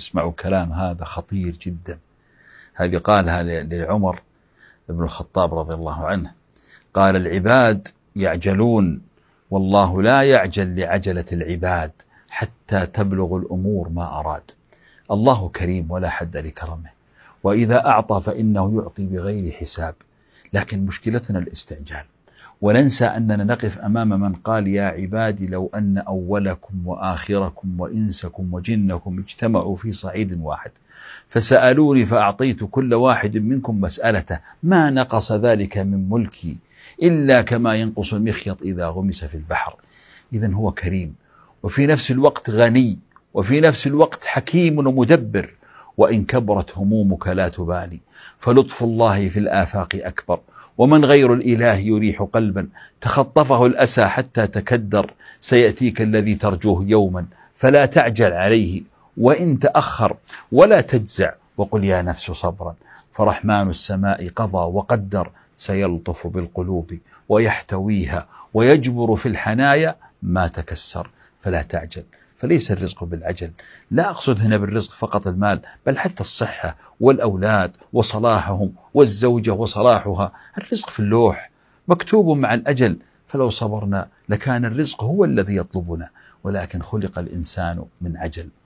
اسمعوا كلام هذا خطير جدا هذه قالها لعمر بن الخطاب رضي الله عنه قال العباد يعجلون والله لا يعجل لعجلة العباد حتى تبلغ الأمور ما أراد الله كريم ولا حد لكرمه وإذا أعطى فإنه يعطي بغير حساب لكن مشكلتنا الاستعجال وننسى أننا نقف أمام من قال يا عبادي لو أن أولكم وآخركم وإنسكم وجنكم اجتمعوا في صعيد واحد فسألوني فأعطيت كل واحد منكم مسألته ما نقص ذلك من ملكي إلا كما ينقص المخيط إذا غمس في البحر إذا هو كريم وفي نفس الوقت غني وفي نفس الوقت حكيم ومدبر وإن كبرت همومك لا تبالي فلطف الله في الآفاق أكبر ومن غير الإله يريح قلبا تخطفه الأسى حتى تكدر سيأتيك الذي ترجوه يوما فلا تعجل عليه وإن تأخر ولا تجزع وقل يا نفس صبرا فرحمن السماء قضى وقدر سيلطف بالقلوب ويحتويها ويجبر في الحنايا ما تكسر فلا تعجل فليس الرزق بالعجل لا أقصد هنا بالرزق فقط المال بل حتى الصحة والأولاد وصلاحهم والزوجة وصلاحها الرزق في اللوح مكتوب مع الأجل فلو صبرنا لكان الرزق هو الذي يطلبنا ولكن خلق الإنسان من عجل